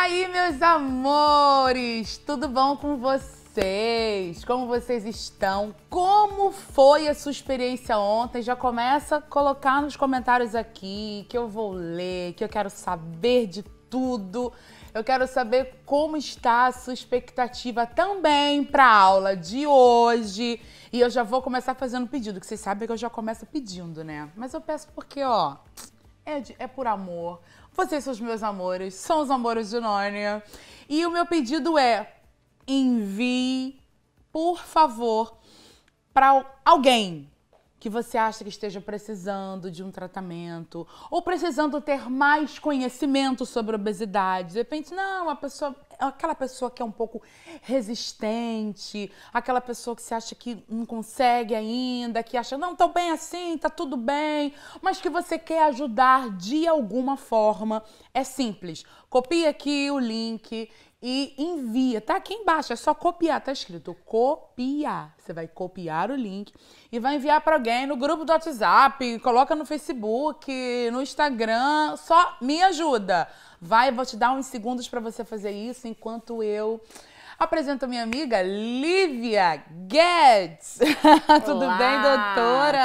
aí, meus amores? Tudo bom com vocês? Como vocês estão? Como foi a sua experiência ontem? Já começa a colocar nos comentários aqui que eu vou ler, que eu quero saber de tudo. Eu quero saber como está a sua expectativa também para a aula de hoje. E eu já vou começar fazendo pedido, que vocês sabem que eu já começo pedindo, né? Mas eu peço porque, ó, é, de, é por amor. Vocês são os meus amores, são os amores de Nônia. E o meu pedido é: envie, por favor, para alguém que você acha que esteja precisando de um tratamento ou precisando ter mais conhecimento sobre obesidade. De repente, não, a pessoa, aquela pessoa que é um pouco resistente, aquela pessoa que se acha que não consegue ainda, que acha, não, estou bem assim, tá tudo bem, mas que você quer ajudar de alguma forma. É simples. copia aqui o link e envia. Tá aqui embaixo, é só copiar, tá escrito copiar. Você vai copiar o link e vai enviar para alguém no grupo do WhatsApp, coloca no Facebook, no Instagram, só me ajuda. Vai, vou te dar uns segundos para você fazer isso enquanto eu Apresento a minha amiga Lívia Guedes. Tudo bem, doutora?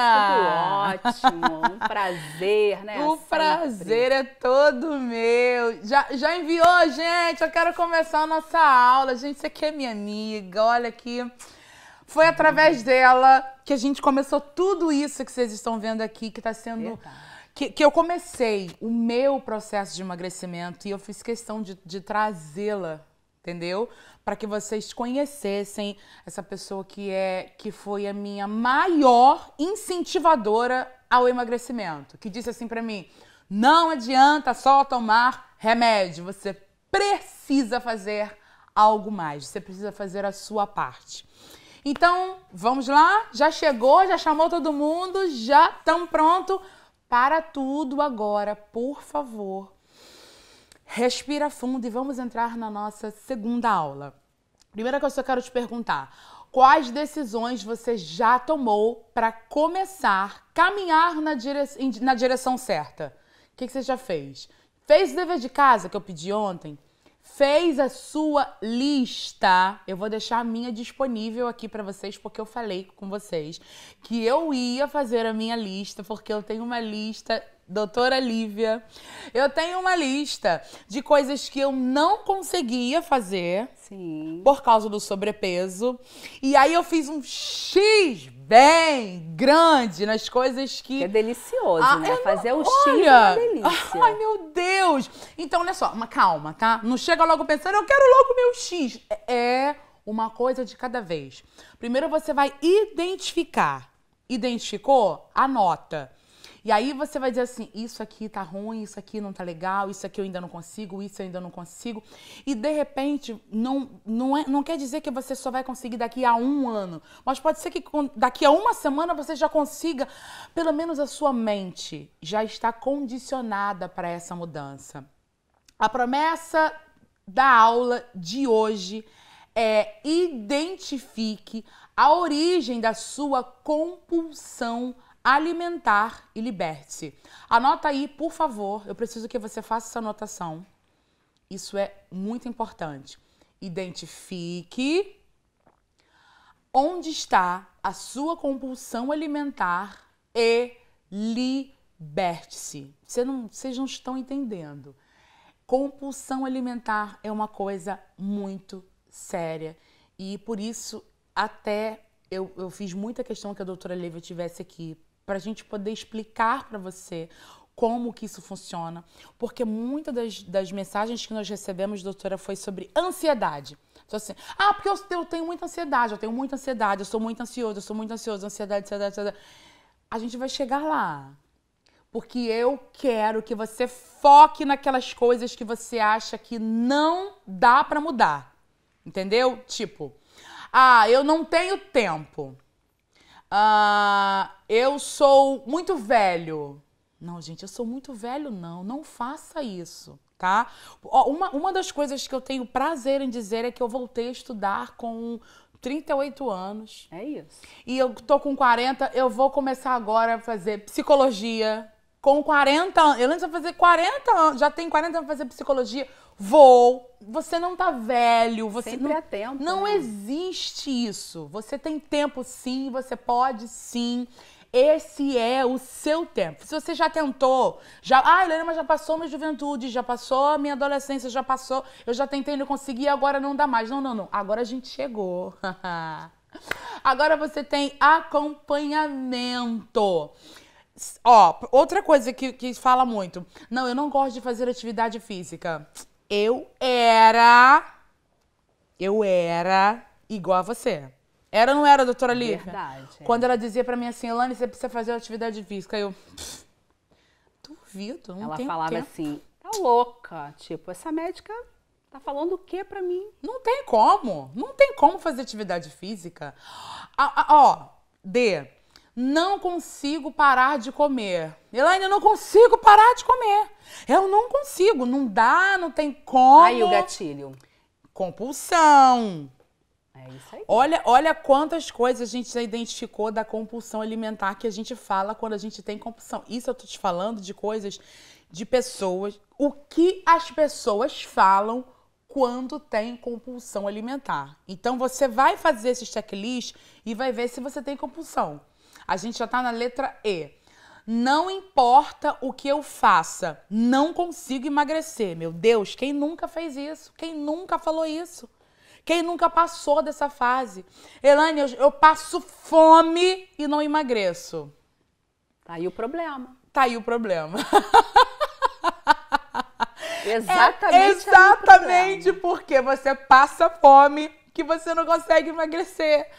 Tudo ótimo. Um prazer, né? O sempre. prazer é todo meu. Já, já enviou, gente? Eu quero começar a nossa aula. Gente, você aqui é minha amiga. Olha aqui. Foi através uhum. dela que a gente começou tudo isso que vocês estão vendo aqui, que está sendo. Que, que, eu comecei o meu processo de emagrecimento e eu fiz questão de, de trazê-la entendeu? Para que vocês conhecessem essa pessoa que é que foi a minha maior incentivadora ao emagrecimento, que disse assim para mim: "Não adianta só tomar remédio, você precisa fazer algo mais, você precisa fazer a sua parte". Então, vamos lá, já chegou, já chamou todo mundo, já estamos pronto para tudo agora, por favor Respira fundo e vamos entrar na nossa segunda aula. Primeira coisa que eu quero te perguntar: quais decisões você já tomou para começar a caminhar na, dire... na direção certa? O que, você já fez? Fez o dever de casa que eu pedi ontem? fez a sua lista, eu vou deixar a minha disponível aqui para vocês, porque eu falei com vocês que eu ia fazer a minha lista, porque eu tenho uma lista doutora Lívia. Eu tenho uma lista de coisas que eu não conseguia fazer Sim. por causa do sobrepeso. E aí eu fiz um X bem grande nas coisas que. É delicioso, ah, né? Fazer não... o X é olha... é uma delícia. Ai, meu Deus! Então, olha só, uma calma, tá? Não chega logo pensando, eu quero logo meu X. É, é uma coisa de cada vez. Primeiro você vai identificar. Identificou? Anota. E aí você vai dizer assim: isso aqui tá ruim, isso aqui não tá legal, isso aqui eu ainda não consigo, isso eu ainda não consigo. E de repente, não, não, é, não quer dizer que você só vai conseguir daqui a um ano, mas pode ser que daqui a uma semana você já consiga, pelo menos a sua mente já está condicionada para essa mudança. A promessa da aula de hoje é identifique a origem da sua compulsão alimentar e liberte-se. Anota aí, por favor, eu preciso que você faça essa anotação. Isso é muito importante. Identifique onde está a sua compulsão alimentar e liberte-se. Você não, vocês não estão entendendo. Compulsão alimentar é uma coisa muito séria e por isso até eu, eu fiz muita questão que a doutora Leiva estivesse aqui para a gente poder explicar para você como que isso funciona, porque muitas das, das, mensagens que nós recebemos, doutora, foi sobre ansiedade. Então, assim, ah, porque eu, eu tenho muita ansiedade, eu tenho muita ansiedade, eu sou muito ansioso, eu sou muito ansioso, ansiedade, ansiedade, ansiedade. A gente vai chegar lá, porque eu quero que você foque naquelas coisas que você acha que não dá para mudar, entendeu? Tipo, ah, eu não tenho tempo. Ah, eu sou muito velho. Não, gente, eu sou muito velho, não. Não faça isso, tá? Uma, uma das coisas que eu tenho prazer em dizer é que eu voltei a estudar com 38 anos. É isso. E eu tô com 40, eu vou começar agora a fazer psicologia, com 40 anos. Eu antes de fazer 40 anos, já tem 40 anos pra fazer psicologia. Vou. Você não tá velho. Você Sempre não, tempo. Não né? existe isso. Você tem tempo sim, você pode sim. Esse é o seu tempo. Se você já tentou, já. Ah, Helena, mas já passou minha juventude, já passou minha adolescência, já passou. Eu já tentei, não consegui, agora não dá mais. Não, não, não. Agora a gente chegou. agora você tem acompanhamento. Ó, outra coisa que, que fala muito. Não, eu não gosto de fazer atividade física. Eu era. Eu era igual a você. Era ou não era, doutora Lívia? Verdade. Quando ela dizia para mim assim, Elane, você precisa fazer atividade física. Eu. Duvido, não Ela falava tempo. assim, tá louca. Tipo, essa médica Tá falando o que pra mim? Não tem como. Não tem como fazer atividade física. Ah, ah, ó, D, não consigo parar de comer. Elaine, eu não consigo parar de comer. Eu não consigo, não dá, não tem como. Aí o gatilho. Compulsão. É isso aí. Olha, olha quantas coisas a gente já identificou da compulsão alimentar que a gente fala quando a gente tem compulsão. Isso eu tô te falando de coisas de pessoas, o que as pessoas falam quando tem compulsão alimentar. Então você vai fazer esse checklist e vai ver se você tem compulsão. A gente já está na letra E. Não importa o que eu faça, não consigo emagrecer. Meu Deus, quem nunca fez isso? Quem nunca falou isso? Quem nunca passou dessa fase? Elaine, eu, eu passo fome e não emagreço. Tá aí o problema. Tá aí o problema. Exatamente. É exatamente porque você passa fome que você não consegue emagrecer.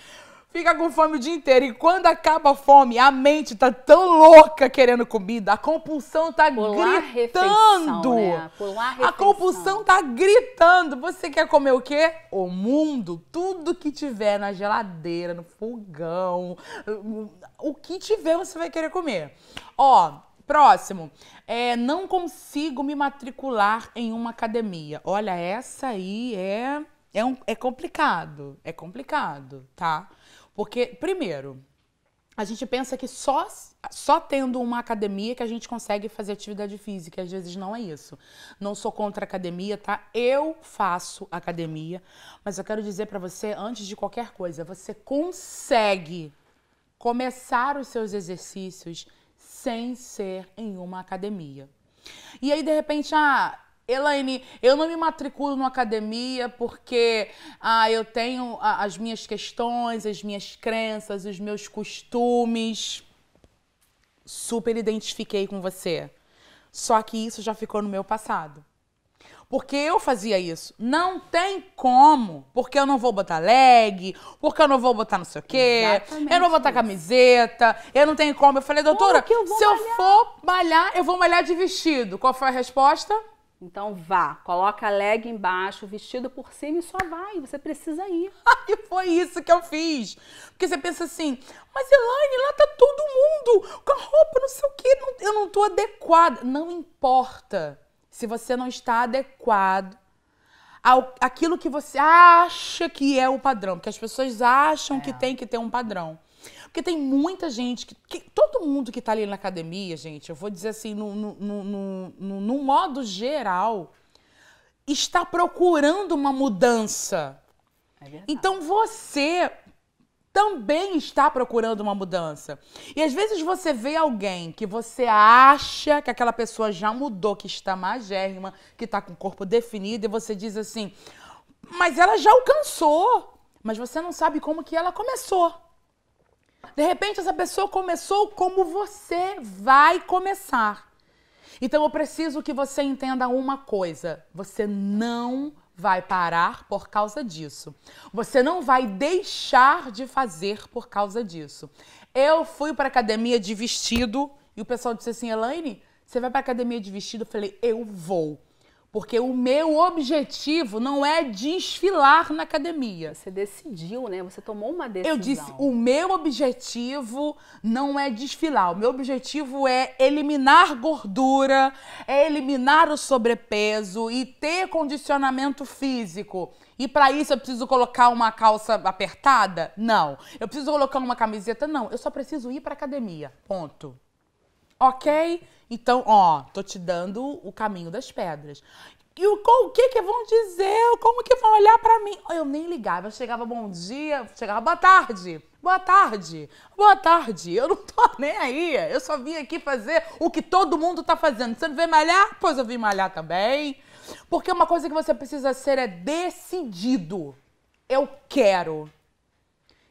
Fica com fome o dia inteiro e quando acaba a fome, a mente tá tão louca querendo comida, a compulsão tá Pular gritando. Refeição, né? A compulsão tá gritando. Você quer comer o quê? O mundo, tudo que tiver na geladeira, no fogão, o que tiver você vai querer comer. Ó, Próximo. É, não consigo me matricular em uma academia. Olha, essa aí é, é, um, é complicado. É complicado, tá? Porque, primeiro, a gente pensa que só, só tendo uma academia que a gente consegue fazer atividade física. Às vezes não é isso. Não sou contra a academia, tá? Eu faço academia, mas eu quero dizer para você, antes de qualquer coisa, você consegue começar os seus exercícios sem ser em uma academia. E aí, de repente, ah, Elaine, eu não me matriculo numa academia porque ah, eu tenho ah, as minhas questões, as minhas crenças, os meus costumes. Super identifiquei com você. Só que isso já ficou no meu passado. Porque eu fazia isso. Não tem como. Porque eu não vou botar leg, porque eu não vou botar não sei o quê, Exatamente eu não vou botar isso. camiseta, eu não tenho como. Eu falei, doutora, eu se malhar? eu for malhar, eu vou malhar de vestido. Qual foi a resposta? Então vá, coloca a leg embaixo, o vestido por cima e só vai. Você precisa ir. e foi isso que eu fiz. Porque você pensa assim, mas Elaine, lá tá todo mundo com a roupa, não sei o quê, não, eu não tô adequada. Não importa se você não está adequado ao, aquilo que você acha que é o padrão. Porque as pessoas acham é. que tem que ter um padrão. Porque tem muita gente, que, que todo mundo que está ali na academia, gente, eu vou dizer assim, no, no, no, no modo geral, está procurando uma mudança. É então você também está procurando uma mudança. E às vezes você vê alguém que você acha que aquela pessoa já mudou, que está magérrima, que está com o corpo definido, e você diz assim, mas ela já alcançou. Mas você não sabe como que ela começou. De repente, essa pessoa começou como você vai começar. Então, eu preciso que você entenda uma coisa: você não vai parar por causa disso. Você não vai deixar de fazer por causa disso. Eu fui para academia de vestido e o pessoal disse assim: Elaine, você vai para academia de vestido? Eu falei: eu vou. Porque o meu objetivo não é desfilar na academia. Você decidiu, né? Você tomou uma decisão. Eu disse, o meu objetivo não é desfilar. O meu objetivo é eliminar gordura, é eliminar o sobrepeso e ter condicionamento físico. E para isso eu preciso colocar uma calça apertada? Não. Eu preciso colocar uma camiseta? Não. Eu só preciso ir para academia. Ponto. OK? Então, ó, tô te dando o caminho das pedras. E o, o que que vão dizer? Como que vão olhar para mim? Eu nem ligava, eu chegava bom dia, chegava boa tarde, boa tarde, boa tarde. Eu não tô nem aí, eu só vim aqui fazer o que todo mundo tá fazendo. Você não vem malhar? Pois eu vim malhar também. Porque uma coisa que você precisa ser é decidido. Eu quero.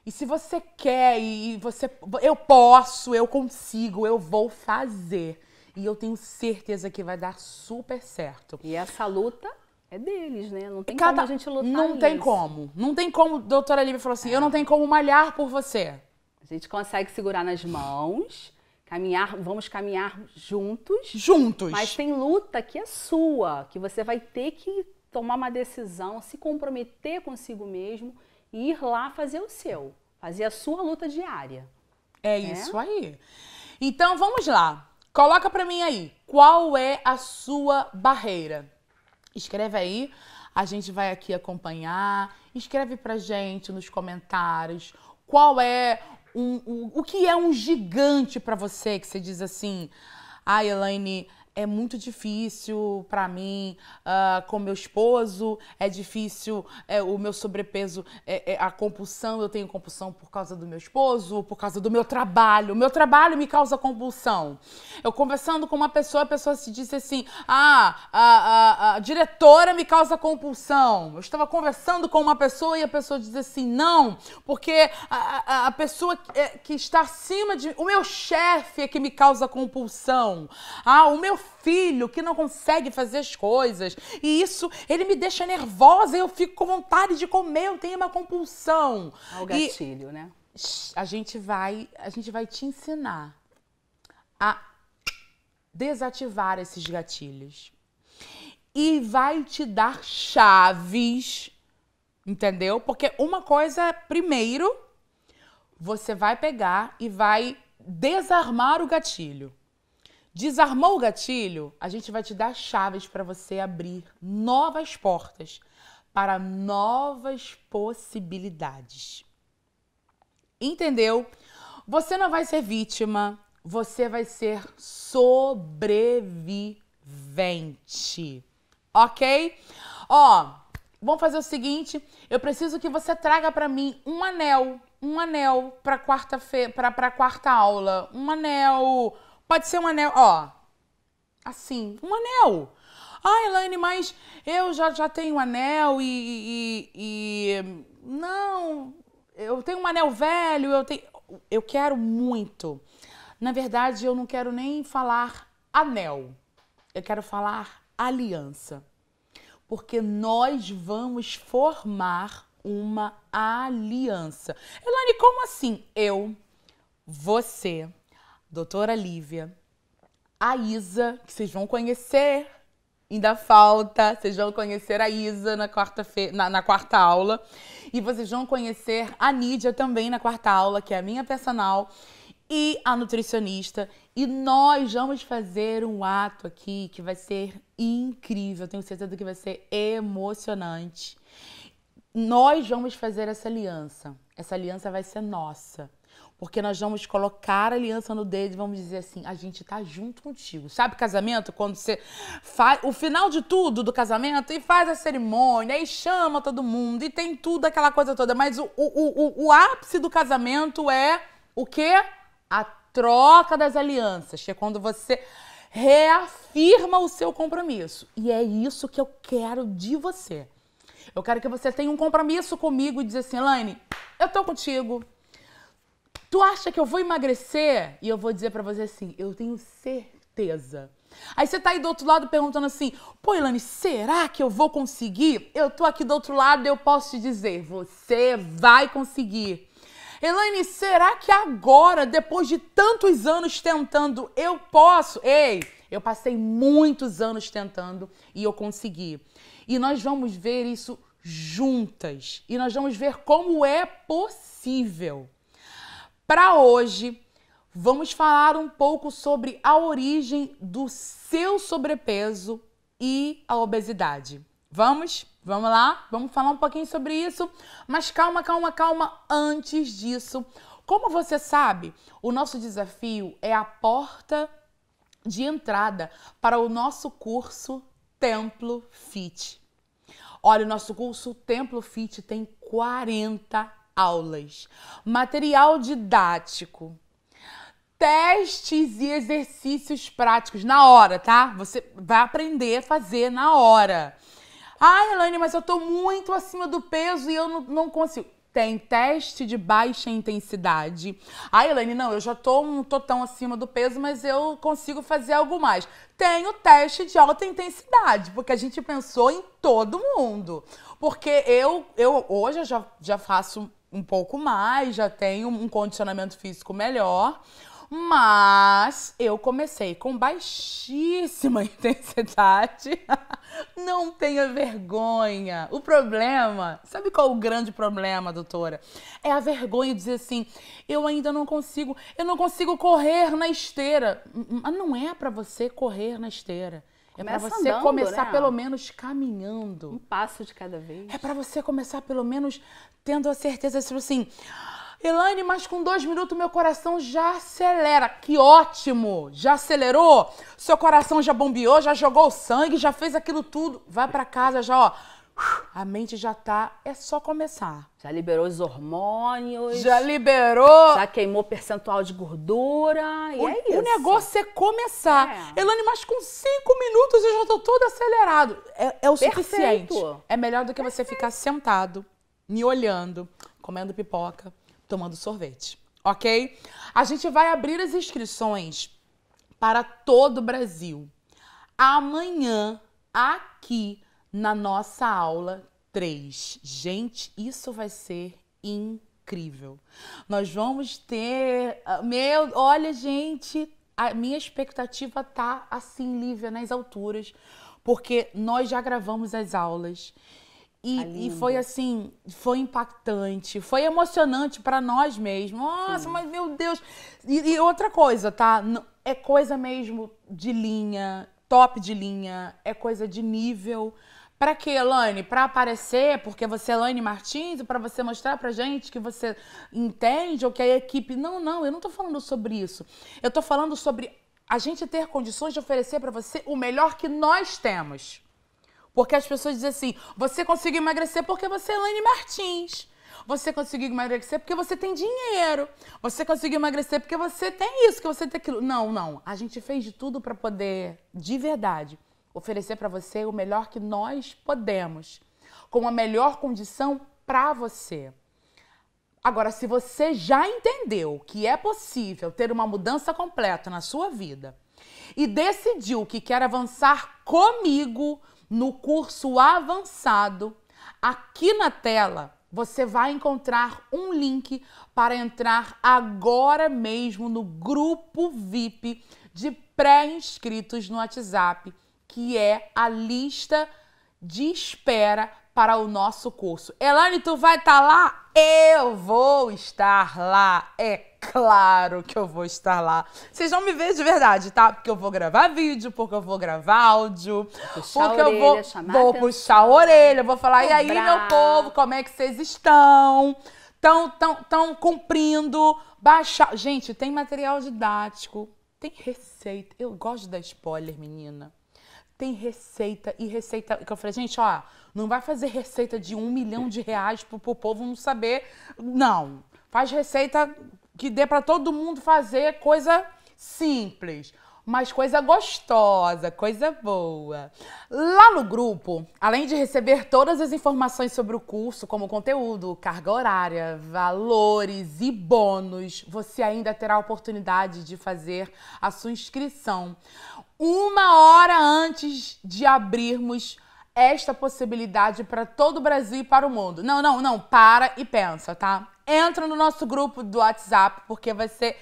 E se você quer e você eu posso, eu consigo, eu vou fazer. E eu tenho certeza que vai dar super certo. E essa luta é deles, né? Não tem Cada... como a gente lutar. Não nisso. tem como. Não tem como, doutora Lívia falou assim: é. eu não tenho como malhar por você. A gente consegue segurar nas mãos, caminhar, vamos caminhar juntos. Juntos. Mas tem luta que é sua, que você vai ter que tomar uma decisão, se comprometer consigo mesmo e ir lá fazer o seu, fazer a sua luta diária. É, é? isso aí. Então vamos lá. Coloca para mim aí, qual é a sua barreira? Escreve aí, a gente vai aqui acompanhar. Escreve pra gente nos comentários qual é um, um o que é um gigante para você que você diz assim: "Ah, Elaine, é muito difícil para mim uh, com meu esposo, é difícil é, o meu sobrepeso, é, é, a compulsão, eu tenho compulsão por causa do meu esposo, por causa do meu trabalho. O meu trabalho me causa compulsão. Eu conversando com uma pessoa, a pessoa se disse assim: ah, a, a, a diretora me causa compulsão. Eu estava conversando com uma pessoa e a pessoa diz assim: não, porque a, a, a pessoa que, é, que está acima de. O meu chefe é que me causa compulsão. Ah, o meu filho que não consegue fazer as coisas. E isso, ele me deixa nervosa, eu fico com vontade de comer, eu tenho uma compulsão. É o gatilho, e... né? A gente vai, a gente vai te ensinar a desativar esses gatilhos. E vai te dar chaves, entendeu? Porque uma coisa, primeiro, você vai pegar e vai desarmar o gatilho. Desarmou o gatilho? A gente vai te dar chaves para você abrir novas portas para novas possibilidades. Entendeu? Você não vai ser vítima, você vai ser sobrevivente. OK? Ó, vamos fazer o seguinte, eu preciso que você traga para mim um anel, um anel para quarta-feira, para quarta aula, um anel Pode ser um anel, ó. Assim, um anel. Ah, Elaine, mas eu já, já tenho anel e, e, e. Não, eu tenho um anel velho, eu tenho. Eu quero muito. Na verdade, eu não quero nem falar anel. Eu quero falar aliança. Porque nós vamos formar uma aliança. Elaine, como assim? Eu, você, doutora Lívia, a Isa, que vocês vão conhecer, ainda falta, vocês vão conhecer a Isa na quarta, na, na quarta aula, e vocês vão conhecer a Nídia também na quarta aula, que é a minha personal, e a nutricionista. E nós vamos fazer um ato aqui que vai ser incrível, tenho certeza que vai ser emocionante. Nós vamos fazer essa aliança. Essa aliança vai ser nossa. Porque nós vamos colocar a aliança no dedo e vamos dizer assim: a gente tá junto contigo. Sabe casamento? Quando você faz o final de tudo do casamento e faz a cerimônia e chama todo mundo e tem tudo, aquela coisa toda. Mas o, o, o, o ápice do casamento é o quê? A troca das alianças, que é quando você reafirma o seu compromisso. E é isso que eu quero de você. Eu quero que você tenha um compromisso comigo e dizer assim, Elaine, eu tô contigo, Tu acha que eu vou emagrecer? E eu vou dizer para você assim, eu tenho certeza. Aí você tá aí do outro lado perguntando assim, pô, Elaine, será que eu vou conseguir? Eu tô aqui do outro lado e eu posso te dizer, você vai conseguir. Elaine, será que agora, depois de tantos anos tentando, eu posso? Ei, eu passei muitos anos tentando e eu consegui. E nós vamos ver isso juntas. E nós vamos ver como é possível. Para hoje, vamos falar um pouco sobre a origem do seu sobrepeso e a obesidade. Vamos? Vamos lá? Vamos falar um pouquinho sobre isso. Mas calma, calma, calma. Antes disso, como você sabe, o nosso desafio é a porta de entrada para o nosso curso Templo Fit. Olha, o nosso curso Templo Fit tem 40 aulas, material didático, testes e exercícios práticos na hora, tá? Você vai aprender a fazer na hora. Ah, Elaine, mas eu tô muito acima do peso e eu não, não consigo. Tem teste de baixa intensidade. Ah, Elaine, não, eu já tô, um totão acima do peso, mas eu consigo fazer algo mais. Tem o teste de alta intensidade, porque a gente pensou em todo mundo. Porque eu, eu hoje eu já, já faço um pouco mais, já tenho um condicionamento físico melhor. Mas eu comecei com baixíssima intensidade. Não tenha vergonha. O problema, sabe qual é o grande problema, doutora? É a vergonha de dizer assim: eu ainda não consigo, eu não consigo correr na esteira. Hum, hum, mas não é para você correr na esteira é para você andando, começar né? pelo menos caminhando. Um passo de cada vez. É para você começar pelo menos tendo a certeza, tipo assim, Elaine, mas com dois minutos meu coração já acelera. Que ótimo! Já acelerou? Seu coração já bombeou, já jogou o sangue, já fez aquilo tudo. Vai para casa já, ó a mente já tá, é só começar. Já liberou os hormônios. Já liberou. Já queimou percentual de gordura. E o, é isso. O negócio é começar. É. Elane, mas com cinco minutos eu já tô todo acelerado. É, é o Perfeito. suficiente. É melhor do que Perfeito. você ficar sentado, me olhando, comendo pipoca, tomando sorvete. Ok? A gente vai abrir as inscrições para todo o Brasil. Amanhã, aqui na nossa aula 3. Gente, isso vai ser incrível. Nós vamos ter. Ah, meu, olha, gente, a minha expectativa tá assim, Lívia, nas alturas, porque nós já gravamos as aulas. E, tá e, foi assim, foi impactante, foi emocionante para nós mesmos. Nossa, Sim. mas meu Deus! E, e, outra coisa, tá? É coisa mesmo de linha, top de linha, é coisa de nível. Para quê, Elaine? Para aparecer, porque você é Elaine Martins, para você mostrar pra gente que você entende ou que a equipe. Não, não, eu não tô falando sobre isso. Eu tô falando sobre a gente ter condições de oferecer para você o melhor que nós temos. Porque as pessoas dizem assim: você conseguiu emagrecer porque você é Elaine Martins. Você conseguiu emagrecer porque você tem dinheiro. Você conseguiu emagrecer porque você tem isso, que você tem aquilo. Não, não. A gente fez de tudo para poder, de verdade, oferecer para você o melhor que nós podemos, com a melhor condição para você. Agora, se você já entendeu que é possível ter uma mudança completa na sua vida e decidiu que quer avançar comigo no curso avançado, aqui na tela você vai encontrar um link para entrar agora mesmo no grupo VIP de pré-inscritos no WhatsApp que é a lista de espera para o nosso curso. Elane, tu vai estar tá lá? Eu vou estar lá, é claro que eu vou estar lá. Vocês vão me ver de verdade, tá? Porque eu vou gravar vídeo, porque eu vou gravar áudio, puxar porque eu vou, vou puxar a orelha, vou falar, cobrar. e aí, meu povo, como é que vocês estão? Estão tão, tão cumprindo? Baixar. Gente, tem material didático, tem receita. Eu gosto da spoiler, menina. Tem receita e receita. Que eu falei, gente, ó, não vai fazer receita de um milhão de reais pro, pro povo não saber. Não. Faz receita que dê para todo mundo fazer coisa simples mas coisa gostosa, coisa boa. Lá no grupo, além de receber todas as informações sobre o curso, como conteúdo, carga horária, valores e bônus, você ainda terá a oportunidade de fazer a sua inscrição uma hora antes de abrirmos esta possibilidade para todo o Brasil e para o mundo. Não, não, não, para e pensa, tá? Entra no nosso grupo do WhatsApp, porque vai ser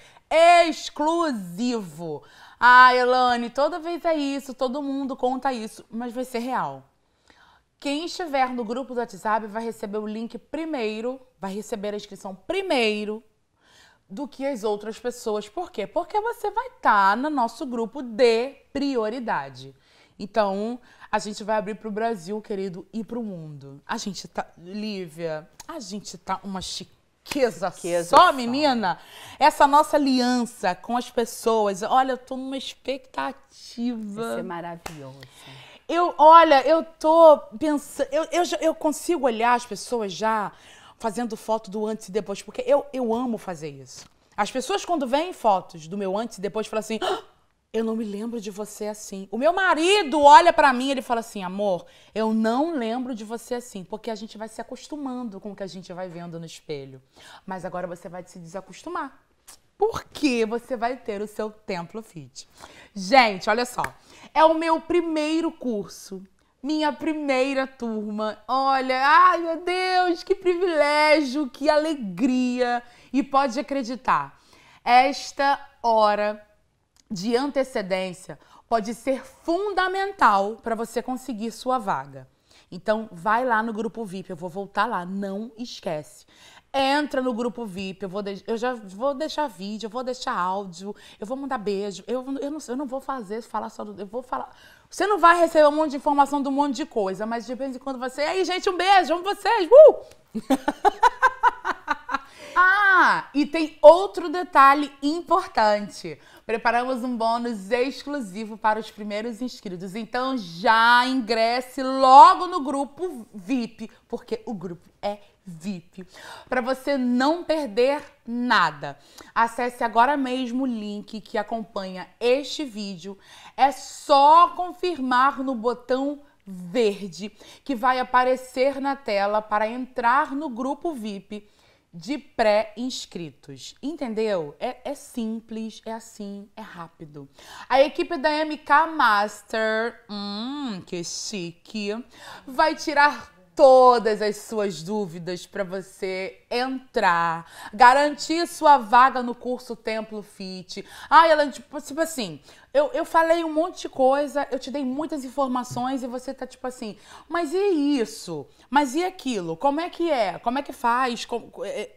exclusivo. Ah, Elane, toda vez é isso, todo mundo conta isso, mas vai ser real. Quem estiver no grupo do WhatsApp vai receber o link primeiro, vai receber a inscrição primeiro do que as outras pessoas. Por quê? Porque você vai estar tá no nosso grupo de prioridade. Então, a gente vai abrir para o Brasil, querido, e para o mundo. A gente tá. Lívia, a gente tá uma chiqueza, chiqueza só, só, menina. Essa nossa aliança com as pessoas. Olha, eu tô numa expectativa. Isso é maravilhoso. Eu, olha, eu tô pensando. Eu, eu, eu consigo olhar as pessoas já fazendo foto do antes e depois, porque eu, eu amo fazer isso. As pessoas, quando veem fotos do meu antes e depois, falam assim: ah, Eu não me lembro de você assim. O meu marido olha para mim e ele fala assim: Amor, eu não lembro de você assim. Porque a gente vai se acostumando com o que a gente vai vendo no espelho. Mas agora você vai se desacostumar. Porque você vai ter o seu templo fit. Gente, olha só. É o meu primeiro curso minha primeira turma. Olha, ai meu Deus, que privilégio, que alegria! E pode acreditar, esta hora de antecedência pode ser fundamental para você conseguir sua vaga. Então, vai lá no grupo VIP, eu vou voltar lá, não esquece. Entra no grupo VIP, eu, vou de... eu já vou deixar vídeo, eu vou deixar áudio, eu vou mandar beijo, eu, eu, não, eu não vou fazer, falar só, do... eu vou falar você não vai receber um monte de informação do um monte de coisa, mas de vez em quando você. Aí, gente, um beijo, amo vocês! Uh! ah, e tem outro detalhe importante preparamos um bônus exclusivo para os primeiros inscritos. Então já ingresse logo no grupo VIP, porque o grupo é VIP, para você não perder nada. Acesse agora mesmo o link que acompanha este vídeo. É só confirmar no botão verde que vai aparecer na tela para entrar no grupo VIP de pré-inscritos. Entendeu? É, é, simples, é assim, é rápido. A equipe da MK Master, hum, que chique, vai tirar todas as suas dúvidas para você entrar, garantir sua vaga no curso Templo Fit. Ai, ela tipo, tipo assim, eu, eu falei um monte de coisa, eu te dei muitas informações e você tá tipo assim, mas e isso? Mas e aquilo? Como é que é? Como é que faz? É,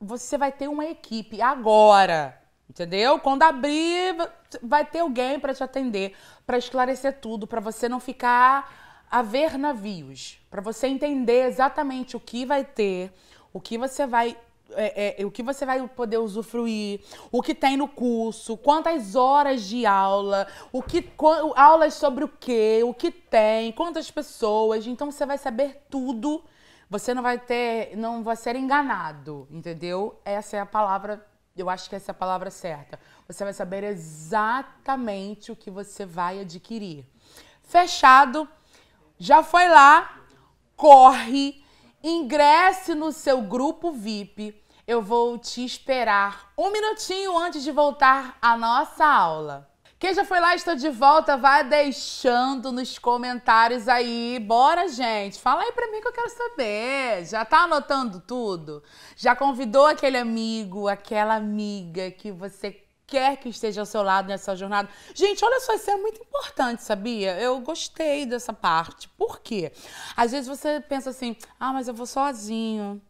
você vai ter uma equipe agora. Entendeu? Quando abrir, vai ter alguém para te atender, para esclarecer tudo, para você não ficar haver navios, para você entender exatamente o que vai ter, o que você vai é, é, o que você vai poder usufruir, o que tem no curso, quantas horas de aula, o que aulas sobre o que, o que tem, quantas pessoas. Então você vai saber tudo. Você não vai ter, não vai ser enganado, entendeu? Essa é a palavra. Eu acho que essa é a palavra certa. Você vai saber exatamente o que você vai adquirir. Fechado já foi lá? Corre, ingresse no seu grupo VIP. Eu vou te esperar um minutinho antes de voltar à nossa aula. Quem já foi lá está de volta, vai deixando nos comentários aí. Bora, gente. Fala aí pra mim que eu quero saber. Já tá anotando tudo? Já convidou aquele amigo, aquela amiga que você quer que esteja ao seu lado nessa jornada. Gente, olha só, isso é muito importante, sabia? Eu gostei dessa parte. Por quê? Às vezes você pensa assim, ah, mas eu vou sozinho.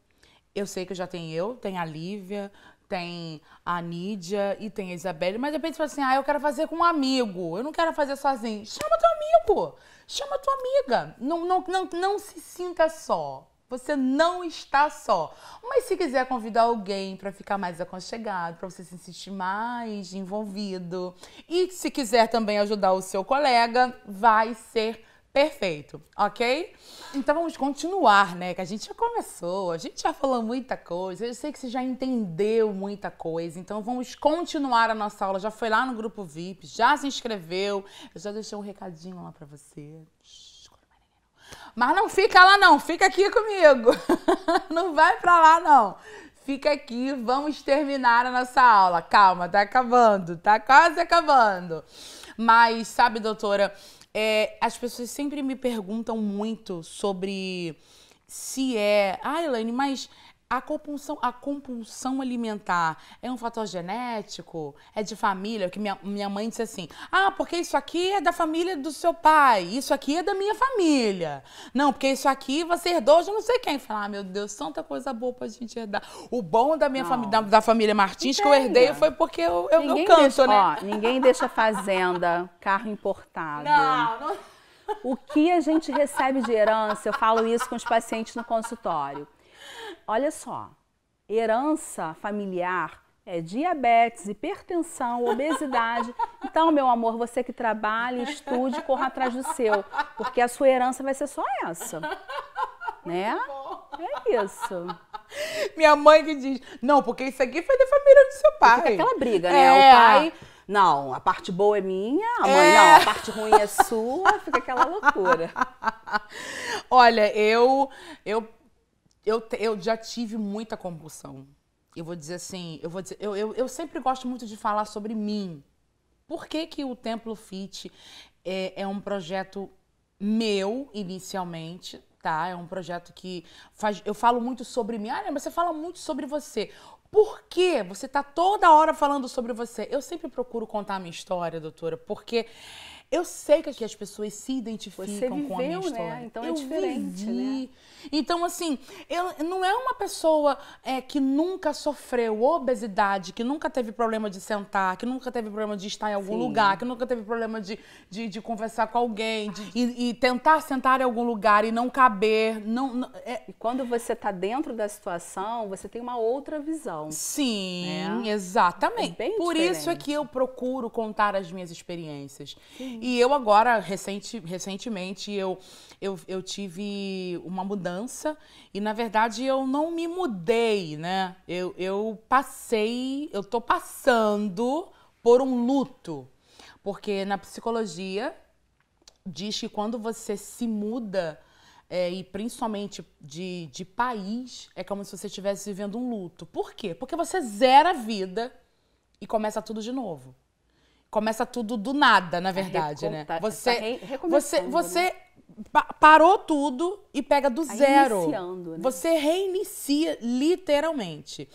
Eu sei que já tem eu, tem a Lívia, tem a Nídia e tem a Isabelle, mas de repente você fala assim: ah, eu quero fazer com um amigo, eu não quero fazer sozinho. Chama teu amigo, chama tua amiga. Não, não, não, não se sinta só. Você não está só. Mas se quiser convidar alguém para ficar mais aconchegado, para você se sentir mais envolvido, e se quiser também ajudar o seu colega, vai ser perfeito, ok? Então vamos continuar, né? Que a gente já começou, a gente já falou muita coisa, eu sei que você já entendeu muita coisa, então vamos continuar a nossa aula. Já foi lá no grupo VIP, já se inscreveu, eu já deixei um recadinho lá para você. Mas não fica lá não, fica aqui comigo. não vai para lá não. Fica aqui, vamos terminar a nossa aula. Calma, tá acabando, tá quase acabando. Mas sabe, doutora, é, as pessoas sempre me perguntam muito sobre se é, ah, Elaine, mas a compulsão, a compulsão alimentar é um fator genético? É de família? Que minha, minha mãe disse assim: ah, porque isso aqui é da família do seu pai, isso aqui é da minha família. Não, porque isso aqui você herdou de não sei quem. Falar, ah, meu Deus, tanta coisa boa pra gente herdar. O bom da minha família, da, da, família Martins Entenda. que eu herdei foi porque eu, eu, eu canto, deixa, né? Ó, ninguém deixa fazenda, carro importado. Não, não. O que a gente recebe de herança, eu falo isso com os pacientes no consultório olha só, herança familiar é diabetes, hipertensão, obesidade. Então, meu amor, você que trabalha, estude, corra atrás do seu, porque a sua herança vai ser só essa. Né? É isso. Minha mãe que diz: "Não, porque isso aqui foi da família do seu pai". Porque aquela briga, né? É. O pai não, a parte boa é minha, a mãe, é. não, a parte ruim é sua, fica aquela loucura. Olha, eu eu eu, eu já tive muita compulsão. Eu vou dizer assim, eu vou dizer, eu, eu, eu sempre gosto muito de falar sobre mim. Por que, que o Templo Fit é, é um projeto meu inicialmente, tá? É um projeto que faz. Eu falo muito sobre mim. Ah, mas você fala muito sobre você. Por que você tá toda hora falando sobre você? Eu sempre procuro contar a minha história, doutora, porque eu sei que as pessoas se identificam Você viveu, com a minha né? história. Né? Então é eu é diferente, vivi. Né? Então, assim, eu, não é uma pessoa é, que nunca sofreu obesidade, que nunca teve problema de sentar, que nunca teve problema de estar em algum Sim. lugar, que nunca teve problema de, de, de conversar com alguém, de, e, e, tentar sentar em algum lugar e não caber. Não, não é... E quando você está dentro da situação, você tem uma outra visão. Né? Sim, né? exatamente. É Por diferente. isso é que eu procuro contar as minhas experiências. Sim. E eu agora, recente, recentemente, eu, eu, eu tive uma mudança e, na verdade, eu não me mudei, né? Eu, eu passei, eu tô passando por um luto. Porque na psicologia diz que quando você se muda, é, e principalmente de, de país, é como se você estivesse vivendo um luto. Por quê? Porque você zera a vida e começa tudo de novo começa tudo do nada, na tá verdade, né? Tá você, tá você, você né? parou tudo e pega do tá zero. Né? Você reinicia literalmente.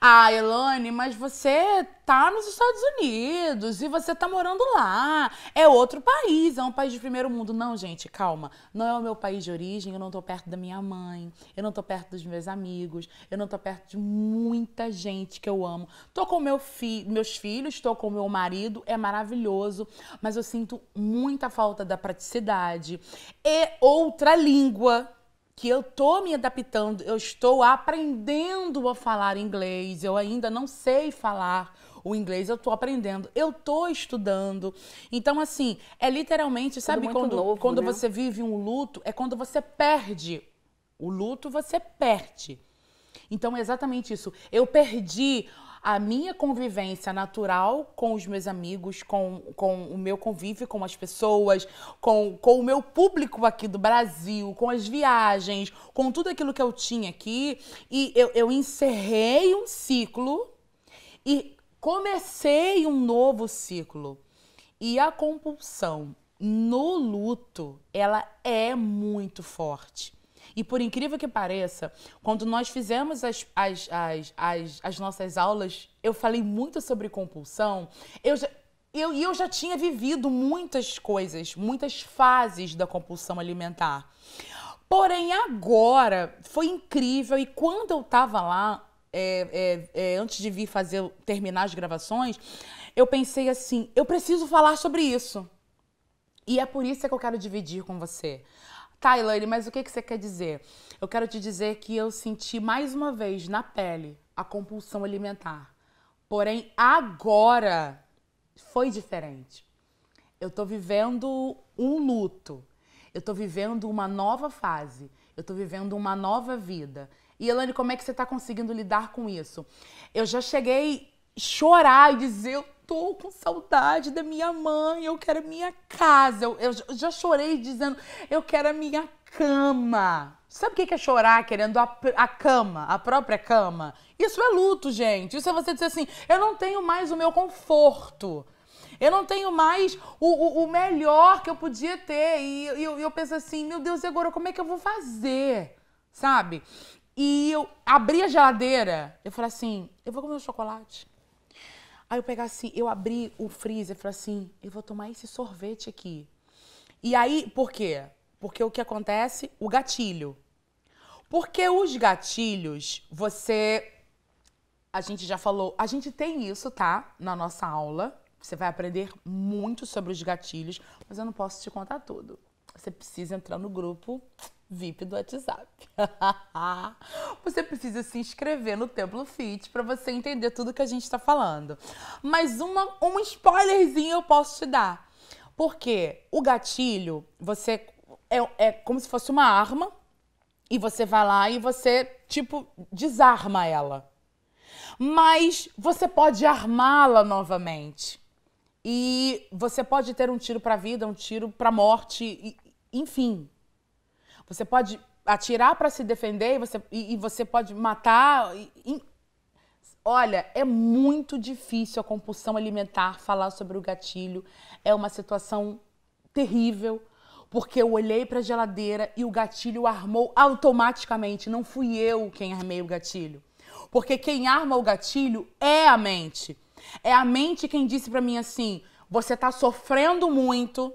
Ah, Elane, mas você tá nos Estados Unidos e você tá morando lá. É outro país, é um país de primeiro mundo. Não, gente, calma. Não é o meu país de origem, eu não tô perto da minha mãe, eu não tô perto dos meus amigos, eu não tô perto de muita gente que eu amo. Tô com meu fi meus filhos, tô com meu marido, é maravilhoso, mas eu sinto muita falta da praticidade e outra língua que eu tô me adaptando, eu estou aprendendo a falar inglês, eu ainda não sei falar o inglês, eu tô aprendendo, eu tô estudando. Então, assim, é literalmente, Tudo sabe quando, novo, quando né? você vive um luto, é quando você perde. O luto você perde. Então é exatamente isso. Eu perdi a minha convivência natural com os meus amigos, com, com o meu convívio com as pessoas, com, com o meu público aqui do Brasil, com as viagens, com tudo aquilo que eu tinha aqui. E eu, eu encerrei um ciclo e comecei um novo ciclo. E a compulsão no luto, ela é muito forte. E por incrível que pareça, quando nós fizemos as, as, as, as, as nossas aulas, eu falei muito sobre compulsão. Eu já, eu, eu já tinha vivido muitas coisas, muitas fases da compulsão alimentar. Porém, agora foi incrível e quando eu estava lá, é, é, é, antes de vir fazer terminar as gravações, eu pensei assim: eu preciso falar sobre isso. E é por isso que eu quero dividir com você. Tá, Elaine, mas o que, que você quer dizer? Eu quero te dizer que eu senti mais uma vez na pele a compulsão alimentar. Porém, agora foi diferente. Eu tô vivendo um luto. Eu tô vivendo uma nova fase. Eu tô vivendo uma nova vida. E Elaine, como é que você tá conseguindo lidar com isso? Eu já cheguei a chorar e dizer, eu tô com saudade da minha mãe, eu quero a minha casa. Eu, eu já chorei dizendo, eu quero a minha cama. Sabe o que é chorar querendo a, a, cama, a própria cama? Isso é luto, gente. Isso é você dizer assim: eu não tenho mais o meu conforto. Eu não tenho mais o, o, o melhor que eu podia ter. E, e eu, eu penso assim: meu Deus, e agora como é que eu vou fazer? Sabe? E eu abri a geladeira, eu falei assim: eu vou comer um chocolate. Aí eu pegava assim, eu abri o freezer e falei assim, eu vou tomar esse sorvete aqui. E aí, por quê? Porque o que acontece? O gatilho. Porque os gatilhos, você. A gente já falou, a gente tem isso, tá? Na nossa aula. Você vai aprender muito sobre os gatilhos, mas eu não posso te contar tudo. Você precisa entrar no grupo VIP do WhatsApp. você precisa se inscrever no Templo Fit para você entender tudo que a gente está falando. Mas uma, um spoilerzinho eu posso te dar. Porque o gatilho, você é, é como se fosse uma arma e você vai lá e você, tipo, desarma ela. Mas você pode armá-la novamente. E você pode ter um tiro para a vida, um tiro para a morte, e, enfim. Você pode atirar para se defender e você, e, e você pode matar. E, e... Olha, é muito difícil a compulsão alimentar falar sobre o gatilho. É uma situação terrível, porque eu olhei para a geladeira e o gatilho armou automaticamente. Não fui eu quem armei o gatilho. Porque quem arma o gatilho é a mente. É a mente quem disse para mim assim: você está sofrendo muito,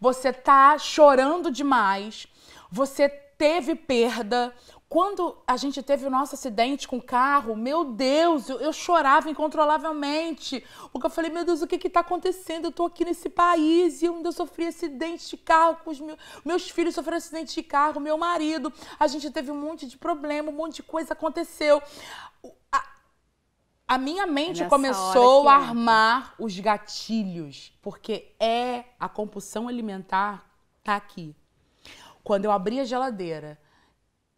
você está chorando demais, você teve perda. Quando a gente teve o nosso acidente com o carro, meu Deus, eu, eu chorava incontrolavelmente. Porque eu falei, meu Deus, o que está acontecendo? Eu estou aqui nesse país e eu ainda sofri acidente de carro com os meus, meus filhos sofreram acidente de carro, meu marido. A gente teve um monte de problema, um monte de coisa aconteceu. A, a minha mente é começou a armar os gatilhos, porque é a compulsão alimentar tá aqui quando eu abri a geladeira,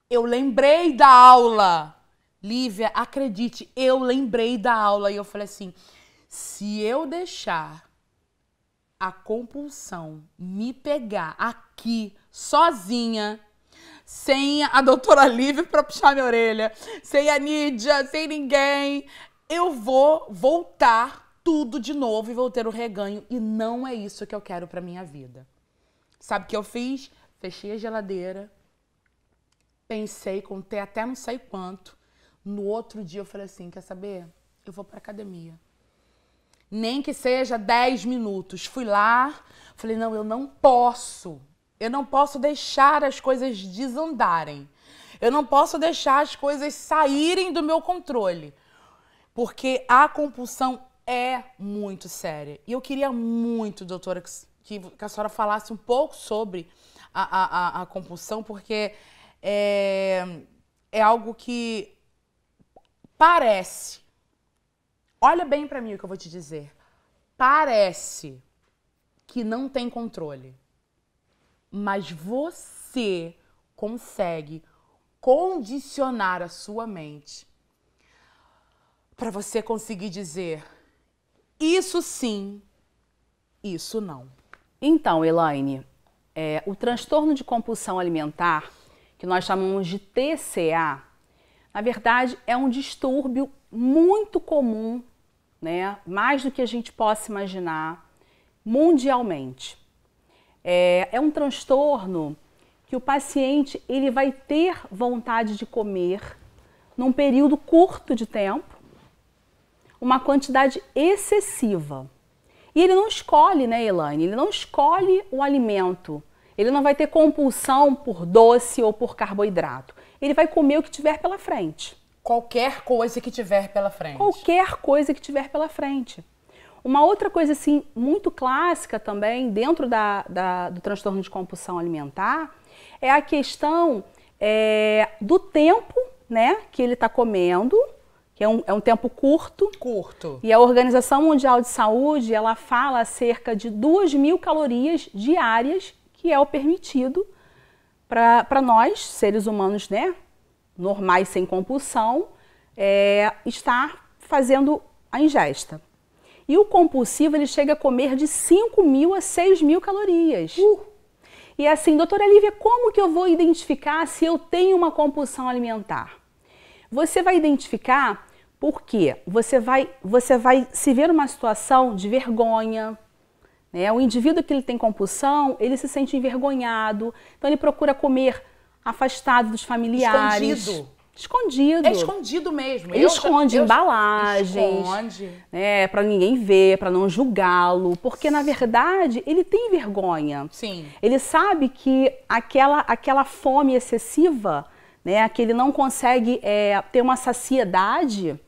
eu lembrei da aula. Lívia, acredite, eu lembrei da aula e eu falei assim: se eu deixar a compulsão me pegar aqui sozinha, sem a doutora Lívia para puxar minha orelha, sem a Nídia, sem ninguém, eu vou voltar tudo de novo e vou ter o reganho e não é isso que eu quero para minha vida. Sabe o que eu fiz? fechei a geladeira, pensei, contei até não sei quanto. No outro dia eu falei assim: quer saber? Eu vou para academia. Nem que seja 10 minutos. Fui lá, falei: não, eu não posso. Eu não posso deixar as coisas desandarem. Eu não posso deixar as coisas saírem do meu controle. Porque a compulsão é muito séria. E eu queria muito, doutora, que, que a senhora falasse um pouco sobre a, a, a compulsão, porque é, é algo que parece. Olha bem para mim o que eu vou te dizer. Parece que não tem controle, mas você consegue condicionar a sua mente para você conseguir dizer isso sim, isso não. Então, Elaine, é, o transtorno de compulsão alimentar, que nós chamamos de TCA, na verdade é um distúrbio muito comum, né? mais do que a gente possa imaginar, mundialmente. É, é um transtorno que o paciente ele vai ter vontade de comer num período curto de tempo, uma quantidade excessiva. E ele não escolhe, né, Elaine? Ele não escolhe o alimento. Ele não vai ter compulsão por doce ou por carboidrato. Ele vai comer o que tiver pela frente. Qualquer coisa que tiver pela frente. Qualquer coisa que tiver pela frente. Uma outra coisa assim muito clássica também dentro da, da do transtorno de compulsão alimentar é a questão é, do tempo, né, que ele está comendo que é um, é um tempo curto. Curto. E a Organização Mundial de Saúde, ela fala cerca de 2 mil calorias diárias, que é o permitido para nós, seres humanos, né? Normais, sem compulsão, é, estar fazendo a ingesta. E o compulsivo, ele chega a comer de 5 mil a 6 mil calorias. Uh. E é assim, doutora Lívia, como que eu vou identificar se eu tenho uma compulsão alimentar? Você vai identificar porque você vai, você vai se ver numa situação de vergonha. Né? O indivíduo que ele tem compulsão, ele se sente envergonhado, então ele procura comer afastado dos familiares. Escondido. Escondido. É escondido mesmo. Ele eu esconde já, embalagens. Esconde. Né, para ninguém ver, para não julgá-lo. Porque, na verdade, ele tem vergonha. Sim. Ele sabe que aquela, aquela fome excessiva né, que ele não consegue é, ter uma saciedade,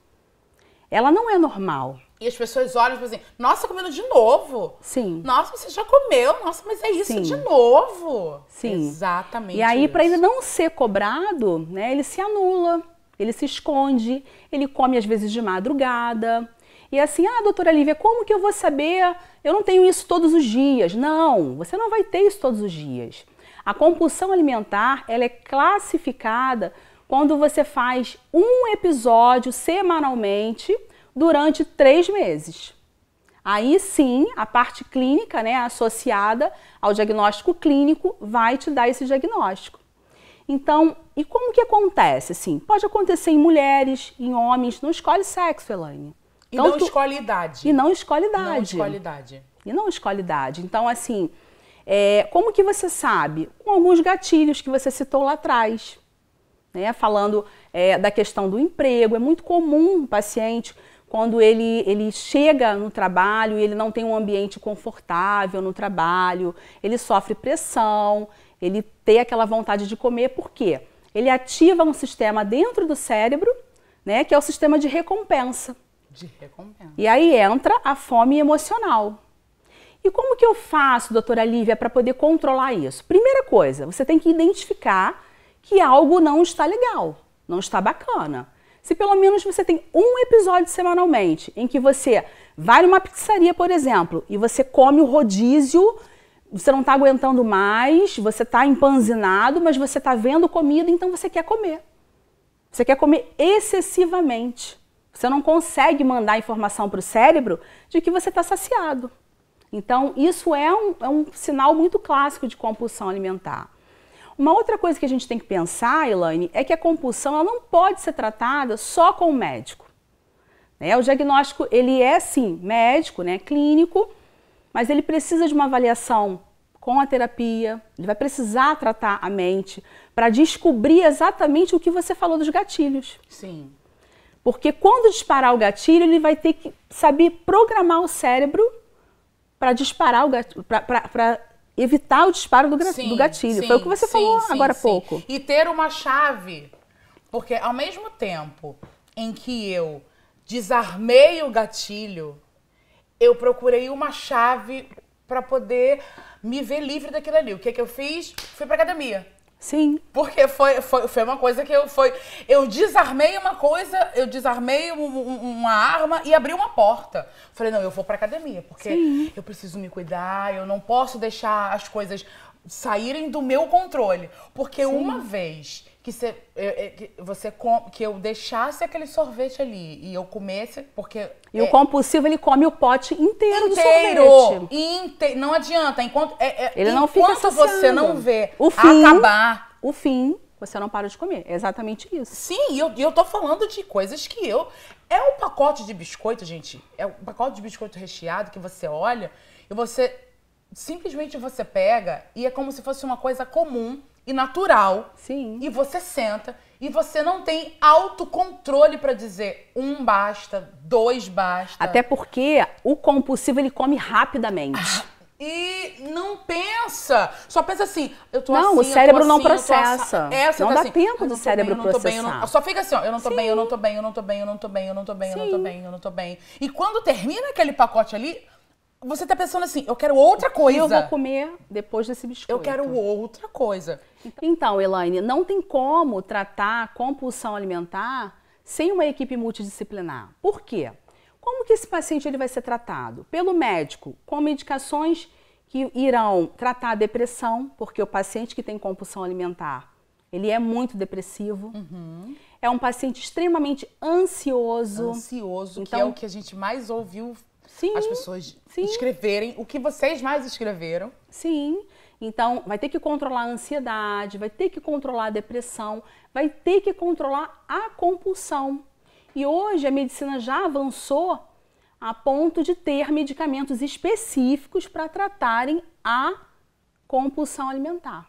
ela não é normal. E as pessoas olham e assim, nossa, comendo de novo. Sim. Nossa, você já comeu, nossa, mas é isso Sim. de novo. Sim. Exatamente. E aí, para ele não ser cobrado, né, ele se anula, ele se esconde, ele come às vezes de madrugada. E assim, ah, doutora Lívia, como que eu vou saber? Eu não tenho isso todos os dias. Não, você não vai ter isso todos os dias. A compulsão alimentar ela é classificada quando você faz um episódio semanalmente durante três meses. Aí sim, a parte clínica, né, associada ao diagnóstico clínico, vai te dar esse diagnóstico. Então, e como que acontece? Assim, pode acontecer em mulheres, em homens, não escolhe sexo, Elaine. Então, e não tu... escolhe idade. E não escolhe idade. Não escolhe idade. E não escolhe idade. Então, assim, é, como que você sabe? Com alguns gatilhos que você citou lá atrás. Né? Falando é, da questão do emprego, é muito comum o paciente quando ele, ele chega no trabalho e ele não tem um ambiente confortável no trabalho, ele sofre pressão, ele tem aquela vontade de comer, por quê? Ele ativa um sistema dentro do cérebro, né, que é o sistema de recompensa. De recompensa. E aí entra a fome emocional. E como que eu faço, doutora Lívia, para poder controlar isso? Primeira coisa, você tem que identificar que algo não está legal, não está bacana. Se pelo menos você tem um episódio semanalmente em que você vai numa pizzaria, por exemplo, e você come o rodízio, você não está aguentando mais, você está empanzinado, mas você está vendo comida, então você quer comer. Você quer comer excessivamente. Você não consegue mandar informação para o cérebro de que você está saciado. Então, isso é um, é um sinal muito clássico de compulsão alimentar. Uma outra coisa que a gente tem que pensar, Elaine, é que a compulsão ela não pode ser tratada só com o médico. Né? O diagnóstico ele é sim médico, né, clínico, mas ele precisa de uma avaliação com a terapia. Ele vai precisar tratar a mente para descobrir exatamente o que você falou dos gatilhos. Sim. Porque quando disparar o gatilho, ele vai ter que saber programar o cérebro para disparar o para evitar o disparo do, sim, do gatilho. Sim, Foi o que você sim, falou agora há pouco. E ter uma chave, porque ao mesmo tempo em que eu desarmei o gatilho, eu procurei uma chave para poder me ver livre daquilo ali. O que é que eu fiz? Fui para academia Sim. Porque foi, foi, foi uma coisa que eu foi. Eu desarmei uma coisa, eu desarmei um, um, uma arma e abri uma porta. Falei, não, eu vou pra academia, porque Sim. eu preciso me cuidar, eu não posso deixar as coisas saírem do meu controle. Porque Sim. uma vez que, que você que eu deixasse aquele sorvete ali e eu comesse porque e é, o compulsivo ele come o pote inteiro, inteiro do sorvete inte, não adianta enquanto é, é, ele não fica você não vê o fim, acabar o fim você não para de comer é exatamente isso sim e eu, eu tô falando de coisas que eu é um pacote de biscoito gente é um pacote de biscoito recheado que você olha e você simplesmente você pega e é como se fosse uma coisa comum e natural. Sim. E você senta e você não tem autocontrole para dizer um basta, dois basta. Até porque o compulsivo ele come rapidamente. Ah. E não pensa, só pensa assim, eu tô não, assim, o cérebro assim, não processa. Essa, é, não tá dá assim, tempo do cérebro bem, processar. Bem, não... Só fica assim, ó, eu não tô Sim. bem, eu não tô bem, eu não tô bem, eu não tô bem, eu não tô bem, eu não tô bem, eu não tô bem. E quando termina aquele pacote ali, você tá pensando assim, eu quero outra coisa. Eu vou comer depois desse biscoito. Eu quero outra coisa. Então, então, Elaine, não tem como tratar compulsão alimentar sem uma equipe multidisciplinar. Por quê? Como que esse paciente ele vai ser tratado? Pelo médico, com medicações que irão tratar a depressão, porque o paciente que tem compulsão alimentar, ele é muito depressivo. Uhum. É um paciente extremamente ansioso. Ansioso, então, que é o que a gente mais ouviu Sim. as pessoas sim. escreverem o que vocês mais escreveram. Sim. Então, vai ter que controlar a ansiedade, vai ter que controlar a depressão, vai ter que controlar a compulsão. E hoje a medicina já avançou a ponto de ter medicamentos específicos para tratarem a compulsão alimentar.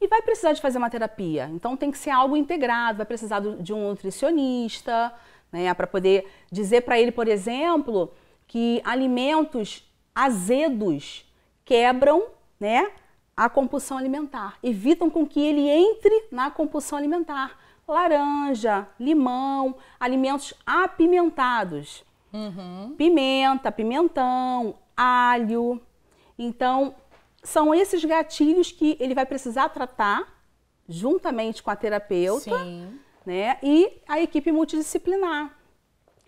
E vai precisar de fazer uma terapia, então tem que ser algo integrado, vai precisar de um nutricionista, né, para poder dizer para ele, por exemplo, que alimentos azedos quebram né, a compulsão alimentar, evitam com que ele entre na compulsão alimentar. Laranja, limão, alimentos apimentados. Uhum. Pimenta, pimentão, alho. Então, são esses gatilhos que ele vai precisar tratar juntamente com a terapeuta Sim. né, e a equipe multidisciplinar.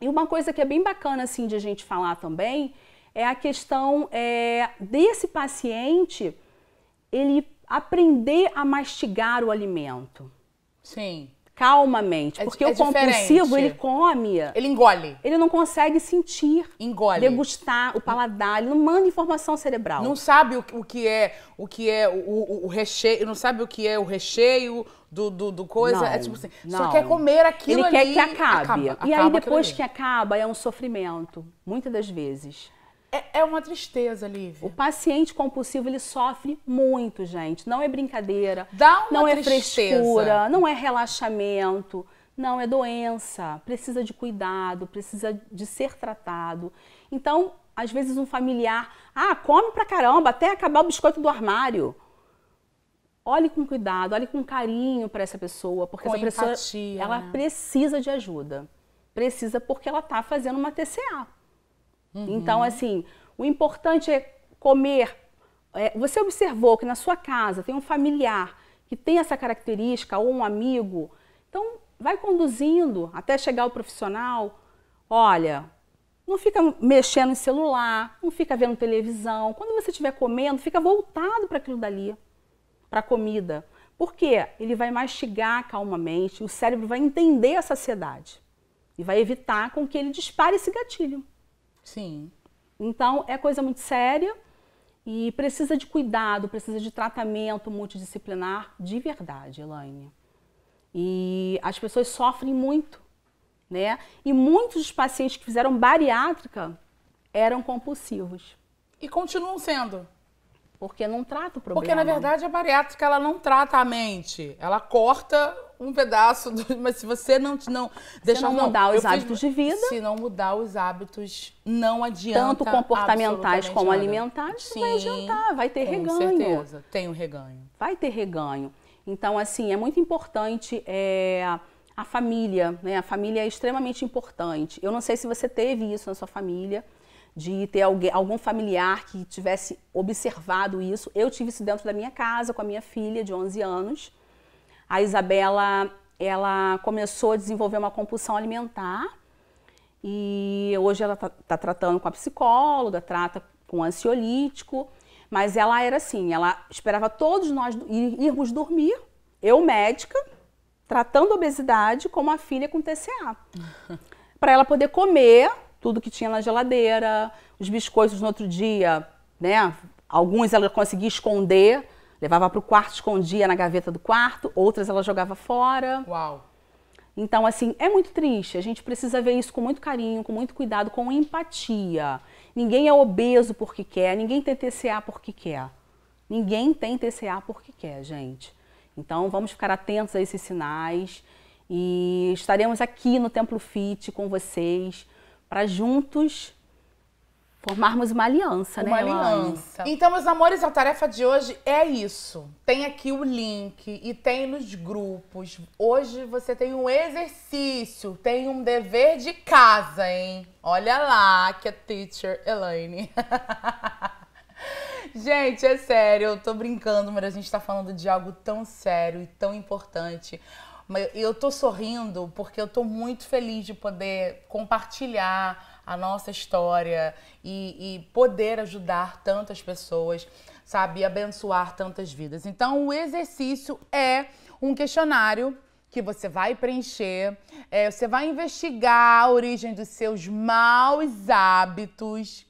E uma coisa que é bem bacana assim de a gente falar também é a questão é, desse paciente ele aprender a mastigar o alimento. Sim calmamente. É, porque é o compulsivo, diferente. ele come. Ele engole. Ele não consegue sentir. Engole. Degustar o paladar. Ele não manda informação cerebral. Não sabe o, o que é o que é o, o, o, recheio. Não sabe o que é o recheio do, do, do coisa. É não, é tipo assim, não. só quer comer aquilo Ele ali, quer que acabe. Acaba, e acaba aí depois que acaba, é um sofrimento. Muitas das vezes. É, é uma tristeza, Lívia. O paciente compulsivo, ele sofre muito, gente. Não é brincadeira. Dá uma não é frescura, não é relaxamento. Não, é doença, precisa de cuidado, precisa de ser tratado. Então, às vezes um familiar, ah, come pra caramba até acabar o biscoito do armário. Olhe com cuidado, olhe com carinho para essa pessoa, porque com essa empatia, pessoa ela né? precisa de ajuda. Precisa porque ela está fazendo uma TCA. Então, uhum. Então, assim, o importante é comer. É, você observou que na sua casa tem um familiar que tem essa característica ou um amigo, então vai conduzindo até chegar o profissional. Olha, não fica mexendo em celular, não fica vendo televisão. Quando você estiver comendo, fica voltado para aquilo dali, para a comida. Por quê? Ele vai mastigar calmamente, o cérebro vai entender a saciedade e vai evitar com que ele dispare esse gatilho. Sim. Então, é coisa muito séria e precisa de cuidado, precisa de tratamento multidisciplinar de verdade, Elaine. E as pessoas sofrem muito, né? E muitos dos pacientes que fizeram bariátrica eram compulsivos. E continuam sendo. Porque não trata o problema. Porque, na verdade, a bariátrica ela não trata a mente, ela corta um pedaço, do... mas se você não não deixar não mudar não, os hábitos fiz... de vida, se não mudar os hábitos, não adianta tanto comportamentais como nada. alimentares, Sim, não vai adiantar, vai ter com reganho. Com certeza, tem um reganho. Vai ter reganho. Então assim é muito importante é, a família, né? A família é extremamente importante. Eu não sei se você teve isso na sua família de ter alguém, algum familiar que tivesse observado isso. Eu tive isso dentro da minha casa com a minha filha de 11 anos a Isabela ela começou a desenvolver uma compulsão alimentar e hoje ela está tá tratando com a psicóloga, trata com ansiolítico, mas ela era assim, ela esperava todos nós irmos dormir, eu médica, tratando obesidade, como a filha com TCA, para ela poder comer tudo que tinha na geladeira, os biscoitos no outro dia, né? Alguns ela conseguia esconder Levava para o quarto, escondia na gaveta do quarto, outras ela jogava fora. Uau! Então, assim, é muito triste. A gente precisa ver isso com muito carinho, com muito cuidado, com empatia. Ninguém é obeso porque quer, ninguém tem TCA porque quer. Ninguém tem TCA porque quer, gente. Então, vamos ficar atentos a esses sinais e estaremos aqui no Templo Fit com vocês para juntos formarmos uma aliança, uma né? Uma aliança. Então, meus amores, a tarefa de hoje é isso. Tem aqui o link e tem nos grupos. Hoje você tem um exercício, tem um dever de casa, hein? Olha lá, que é teacher Elaine. gente, é sério, eu tô brincando, mas a gente tá falando de algo tão sério e tão importante. Eu tô sorrindo porque eu tô muito feliz de poder compartilhar a nossa história e, e poder ajudar tantas pessoas, sabe, e abençoar tantas vidas. Então, o exercício é um questionário que você vai preencher, é, você vai investigar a origem dos seus maus hábitos,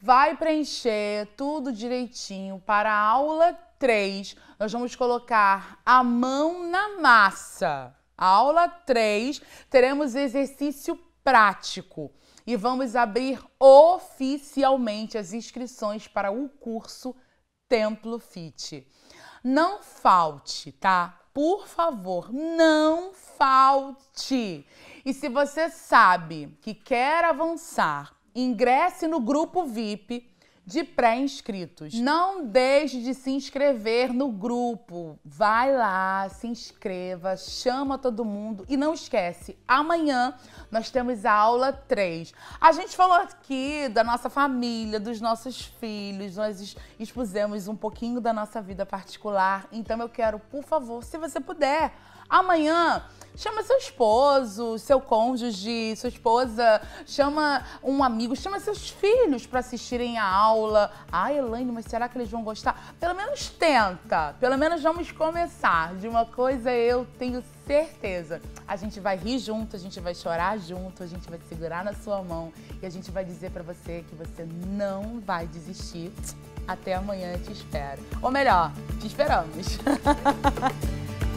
vai preencher tudo direitinho para a aula 3. Nós vamos colocar a mão na massa. A aula 3, teremos exercício prático. E vamos abrir oficialmente as inscrições para o curso Templo Fit. Não falte, tá? Por favor, não falte. E se você sabe que quer avançar, ingresse no grupo VIP de pré-inscritos. Não deixe de se inscrever no grupo. Vai lá, se inscreva, chama todo mundo e não esquece, amanhã nós temos a aula 3. A gente falou aqui da nossa família, dos nossos filhos, nós expusemos um pouquinho da nossa vida particular. Então eu quero, por favor, se você puder, Amanhã, chama seu esposo, seu cônjuge, sua esposa, chama um amigo, chama seus filhos para assistirem a aula. Ah, Elaine, mas será que eles vão gostar? Pelo menos tenta, pelo menos vamos começar. De uma coisa eu tenho certeza. A gente vai rir junto, a gente vai chorar junto, a gente vai te segurar na sua mão e a gente vai dizer para você que você não vai desistir. Até amanhã, te espero. Ou melhor, te esperamos.